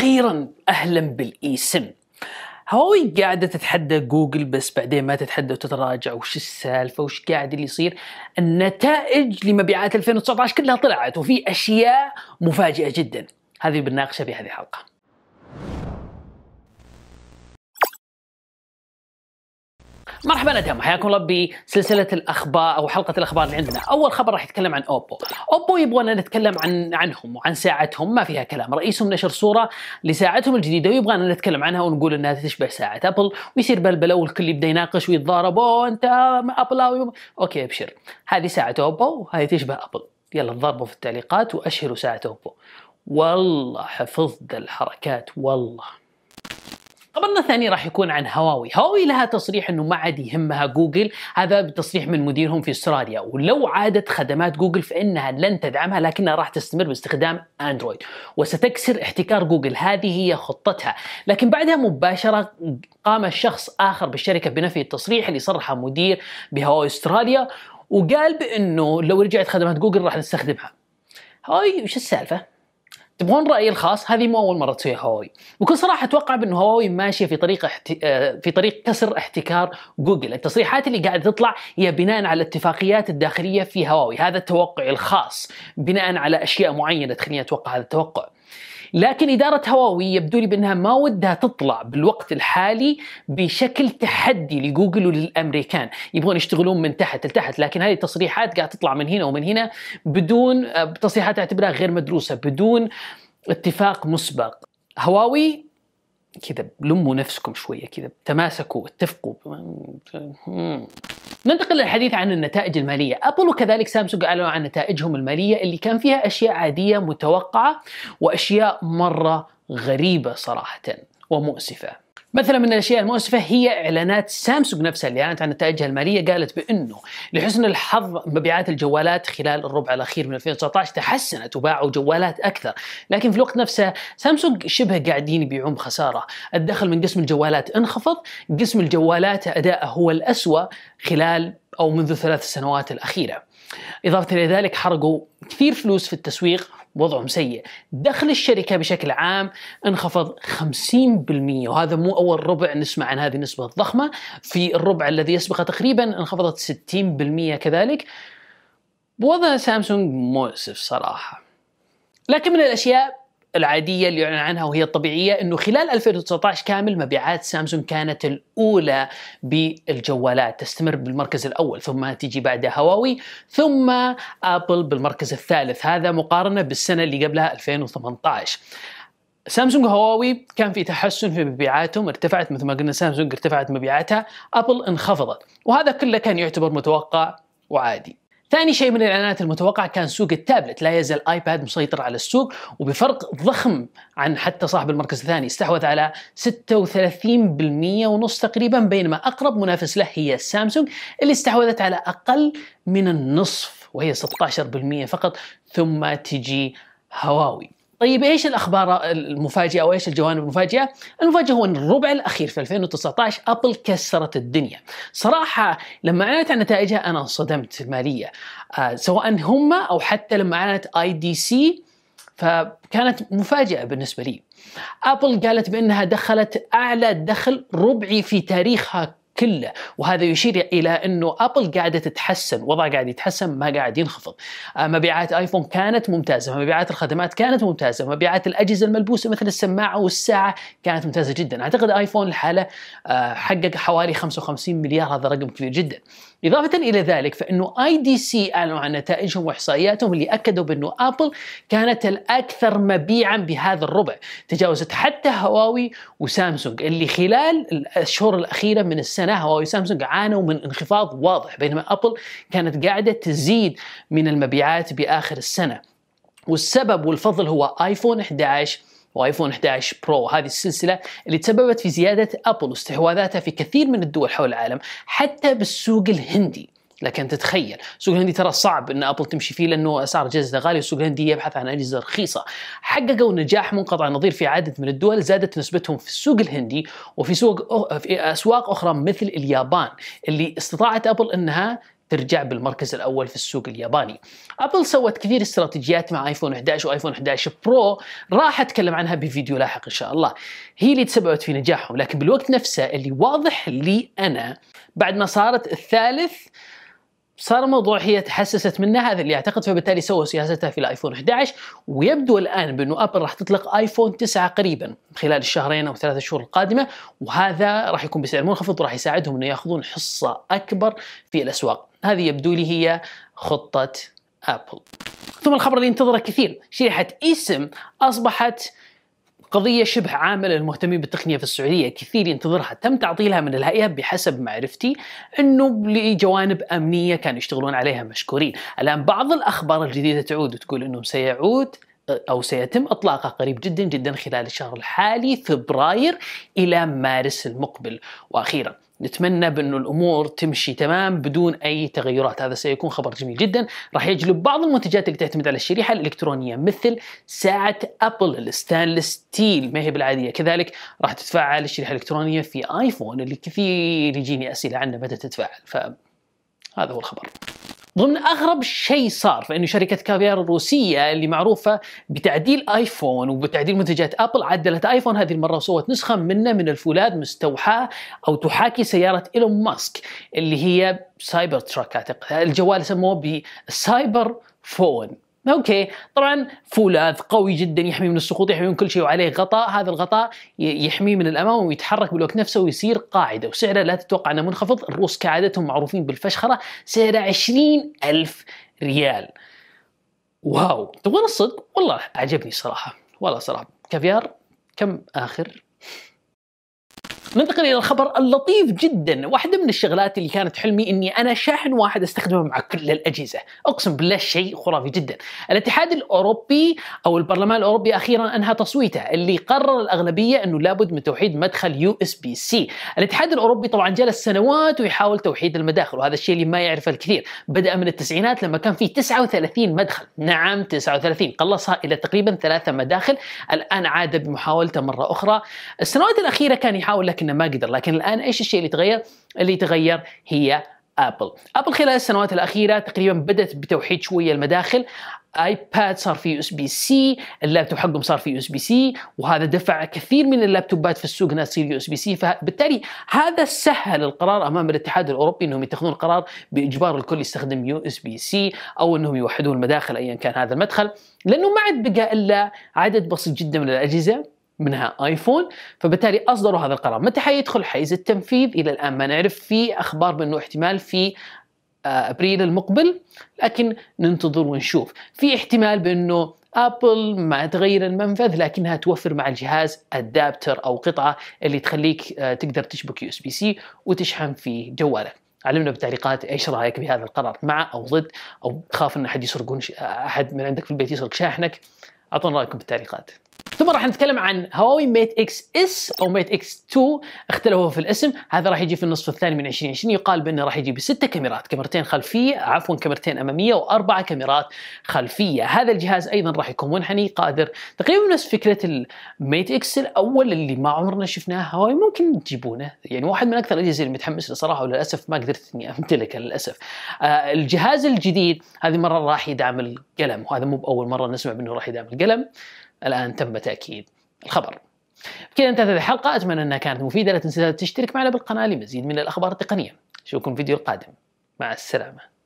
واخيرا اهلا بالاسم هواوي قاعده تتحدى جوجل بس بعدين ما تتحدى وتتراجع وش السالفه وش قاعد اللي يصير النتائج لمبيعات 2019 كلها طلعت وفي اشياء مفاجئه جدا هذه بنناقشها في هذه الحلقه مرحبا ادهم حياكم الله سلسلة الاخبار او حلقه الاخبار اللي عندنا، اول خبر راح يتكلم عن اوبو، اوبو يبغون نتكلم عن عنهم وعن ساعتهم ما فيها كلام، رئيسهم نشر صوره لساعتهم الجديده ويبغانا نتكلم عنها ونقول انها تشبه ساعه ابل ويصير بلبله والكل يبدا يناقش ويتضارب اوه انت ابل أو اوكي ابشر، هذه ساعه اوبو وهذه تشبه ابل، يلا تضاربوا في التعليقات واشهروا ساعه اوبو. والله حفظت الحركات والله. خبرنا الثاني راح يكون عن هواوي هواوي لها تصريح انه ما عاد يهمها جوجل هذا بتصريح من مديرهم في استراليا ولو عادت خدمات جوجل فانها لن تدعمها لكنها راح تستمر باستخدام اندرويد وستكسر احتكار جوجل هذه هي خطتها لكن بعدها مباشره قام شخص اخر بالشركه بنفي التصريح اللي صرح مدير بهواوي استراليا وقال بانه لو رجعت خدمات جوجل راح نستخدمها هاي وش السالفه تبغون رايي الخاص هذه مو اول مره تسويها هواوي وكل صراحه اتوقع بان هواوي ماشيه في طريق احت... آه، في طريق كسر احتكار جوجل التصريحات اللي قاعده تطلع هي بناء على الاتفاقيات الداخليه في هواوي هذا التوقع الخاص بناء على اشياء معينه تخليني اتوقع هذا التوقع لكن إدارة هواوي يبدو لي بأنها ما ودها تطلع بالوقت الحالي بشكل تحدي لجوجل وللأمريكان يبغون يشتغلون من تحت لتحت لكن هذه التصريحات قاعد تطلع من هنا ومن هنا بدون آه، تصريحات اعتبرها غير مدروسة بدون اتفاق مسبق هواوي كذا لموا نفسكم شويه كذا تماسكوا اتفقوا ننتقل للحديث عن النتائج الماليه ابل وكذلك سامسونج اعلنوا عن نتائجهم الماليه اللي كان فيها اشياء عاديه متوقعه واشياء مره غريبه صراحه ومؤسفه مثلا من الاشياء المؤسفه هي اعلانات سامسونج نفسها اللي اعلنت عن نتائجها الماليه قالت بانه لحسن الحظ مبيعات الجوالات خلال الربع الاخير من 2019 تحسنت وباعوا جوالات اكثر، لكن في الوقت نفسه سامسونج شبه قاعدين يبيعون بخساره، الدخل من قسم الجوالات انخفض، قسم الجوالات اداءه هو الاسوء خلال او منذ ثلاث سنوات الاخيره. اضافه الى ذلك حرقوا كثير فلوس في التسويق وضعهم سيء دخل الشركة بشكل عام انخفض 50% وهذا مو أول ربع نسمع عن هذه النسبة الضخمة في الربع الذي يسبقه تقريبا انخفضت 60% كذلك وضع سامسونج مؤسف صراحة لكن من الأشياء العاديه اللي يعلن عنها وهي الطبيعيه انه خلال 2019 كامل مبيعات سامسونج كانت الاولى بالجوالات تستمر بالمركز الاول ثم تيجي بعدها هواوي ثم ابل بالمركز الثالث هذا مقارنه بالسنه اللي قبلها 2018 سامسونج هواوي كان في تحسن في مبيعاتهم ارتفعت مثل ما قلنا سامسونج ارتفعت مبيعاتها ابل انخفضت وهذا كله كان يعتبر متوقع وعادي ثاني شيء من الاعلانات المتوقعه كان سوق التابلت، لا يزال ايباد مسيطر على السوق وبفرق ضخم عن حتى صاحب المركز الثاني، استحوذ على 36% ونص تقريبا بينما اقرب منافس له هي سامسونج اللي استحوذت على اقل من النصف وهي 16% فقط ثم تجي هواوي. طيب ايش الاخبار المفاجئه وايش الجوانب المفاجئه؟ المفاجئه هو ان الربع الاخير في 2019 ابل كسرت الدنيا. صراحه لما اعلنت عن نتائجها انا انصدمت ماليا آه سواء هم او حتى لما اعلنت اي دي سي فكانت مفاجاه بالنسبه لي. ابل قالت بانها دخلت اعلى دخل ربعي في تاريخها كله وهذا يشير الى انه ابل قاعده تتحسن وضع قاعد يتحسن ما قاعد ينخفض آه، مبيعات ايفون كانت ممتازه مبيعات الخدمات كانت ممتازه مبيعات الاجهزه الملبوسه مثل السماعه والساعه كانت ممتازه جدا اعتقد ايفون الحاله آه، حقق حوالي 55 مليار هذا رقم كبير جدا إضافة إلى ذلك فإنه آي دي سي أعلنوا عن نتائجهم وإحصائياتهم اللي أكدوا بأنه أبل كانت الأكثر مبيعا بهذا الربع تجاوزت حتى هواوي وسامسونج اللي خلال الشهور الأخيرة من السنة هواوي وسامسونج عانوا من انخفاض واضح بينما أبل كانت قاعدة تزيد من المبيعات بآخر السنة والسبب والفضل هو آيفون 11 وايفون 11 برو هذه السلسله اللي تسببت في زياده ابل واستحواذاتها في كثير من الدول حول العالم حتى بالسوق الهندي لكن تتخيل السوق الهندي ترى صعب ان ابل تمشي فيه لانه اسعار اجهزته غاليه والسوق الهندي يبحث عن اجهزه رخيصه حققوا نجاح منقطع النظير في عدد من الدول زادت نسبتهم في السوق الهندي وفي سوق في اسواق اخرى مثل اليابان اللي استطاعت ابل انها ترجع بالمركز الاول في السوق الياباني. ابل سوت كثير استراتيجيات مع ايفون 11 وايفون 11 برو راح اتكلم عنها بفيديو لاحق ان شاء الله. هي اللي تسببت في نجاحهم لكن بالوقت نفسه اللي واضح لي انا بعد ما صارت الثالث صار الموضوع هي تحسست منه هذا اللي اعتقد فبالتالي سوى سياستها في الايفون 11 ويبدو الان بانه ابل راح تطلق ايفون 9 قريبا خلال الشهرين او ثلاثة شهور القادمه وهذا راح يكون بسعر منخفض وراح يساعدهم انه ياخذون حصه اكبر في الاسواق هذه يبدو لي هي خطه ابل ثم الخبر اللي ينتظره كثير شريحه اسم اصبحت قضية شبه عاملة للمهتمين بالتقنية في السعودية كثير ينتظرها تم تعطيلها من الهيئة بحسب معرفتي أنه لجوانب أمنية كانوا يشتغلون عليها مشكورين الآن بعض الأخبار الجديدة تعود وتقول أنه سيعود أو سيتم إطلاقه قريب جدا جدا خلال الشهر الحالي فبراير إلى مارس المقبل وأخيرا نتمنى بأن الأمور تمشي تمام بدون أي تغيرات هذا سيكون خبر جميل جدا راح يجلب بعض المنتجات اللي تعتمد على الشريحة الإلكترونية مثل ساعة أبل الستانلس ستيل ما هي بالعادية كذلك راح تتفاعل الشريحة الإلكترونية في آيفون اللي كثير يجيني أسئلة عنه متى تتفاعل فهذا هو الخبر ضمن اغرب شيء صار فانه شركه كافيار الروسيه اللي معروفه بتعديل ايفون وبتعديل منتجات ابل عدلت ايفون هذه المره وسوت نسخه منه من الفولاذ مستوحاه او تحاكي سياره ايلون ماسك اللي هي سايبر تراك الجوال سموه بسايبر فون اوكي طبعا فولاذ قوي جدا يحمي من السقوط يحمي من كل شيء وعليه غطاء هذا الغطاء يحميه من الامام ويتحرك بالوقت نفسه ويصير قاعده وسعره لا تتوقع انه منخفض الروس كعادتهم معروفين بالفشخره سعره 20 ألف ريال واو تبغى الصدق والله عجبني صراحه والله صراحه كافيار كم اخر ننتقل الى الخبر اللطيف جدا واحده من الشغلات اللي كانت حلمي اني انا شاحن واحد استخدمه مع كل الاجهزه اقسم بالله شيء خرافي جدا الاتحاد الاوروبي او البرلمان الاوروبي اخيرا انهى تصويته اللي قرر الاغلبيه انه لابد من توحيد مدخل يو اس بي سي الاتحاد الاوروبي طبعا جلس سنوات ويحاول توحيد المداخل وهذا الشيء اللي ما يعرفه الكثير بدا من التسعينات لما كان في 39 مدخل نعم 39 قلصها الى تقريبا ثلاثه مداخل الان عاد بمحاولته مره اخرى السنوات الاخيره كان يحاول لكنه ما قدر لكن الان ايش الشيء اللي تغير اللي تغير هي ابل ابل خلال السنوات الاخيره تقريبا بدات بتوحيد شويه المداخل ايباد صار في يو اس بي سي اللابتوب حقهم صار في يو اس بي سي وهذا دفع كثير من اللابتوبات في السوق انها تصير يو اس بي سي فبالتالي هذا سهل القرار امام الاتحاد الاوروبي انهم يتخذون قرار باجبار الكل يستخدم يو اس بي سي او انهم يوحدون المداخل ايا كان هذا المدخل لانه ما عاد بقى الا عدد بسيط جدا من الاجهزه منها ايفون فبالتالي اصدروا هذا القرار متى حيدخل حيز التنفيذ الى الان ما نعرف في اخبار بانه احتمال في آه، ابريل المقبل لكن ننتظر ونشوف في احتمال بانه ابل ما تغير المنفذ لكنها توفر مع الجهاز ادابتر او قطعه اللي تخليك آه، تقدر تشبك يو اس بي سي وتشحن في جوالك علمنا بالتعليقات ايش رايك بهذا القرار مع او ضد او تخاف ان احد يسرقون آه، احد من عندك في البيت يسرق شاحنك اعطونا رايكم بالتعليقات ثم راح نتكلم عن هواوي ميت اكس اس او ميت اكس 2 اختلفوا في الاسم هذا راح يجي في النصف الثاني من 2020 يقال بانه راح يجي بست كاميرات كاميرتين خلفيه عفوا كاميرتين اماميه واربعه كاميرات خلفيه هذا الجهاز ايضا راح يكون منحني قادر تقريبا نفس فكره الميت اكس الاول اللي ما عمرنا شفناه هواوي ممكن تجيبونه يعني واحد من اكثر الاجهزه اللي متحمس له صراحه وللاسف ما قدرت اني امتلكه للاسف آه الجهاز الجديد هذه مره راح يدعم القلم وهذا مو باول مره نسمع بانه راح يدعم القلم الآن تم تأكيد الخبر كذا انتهت هذه الحلقة أتمنى أنها كانت مفيدة لا تنسى تشترك معنا بالقناة لمزيد من الأخبار التقنية أشوفكم في الفيديو القادم مع السلامة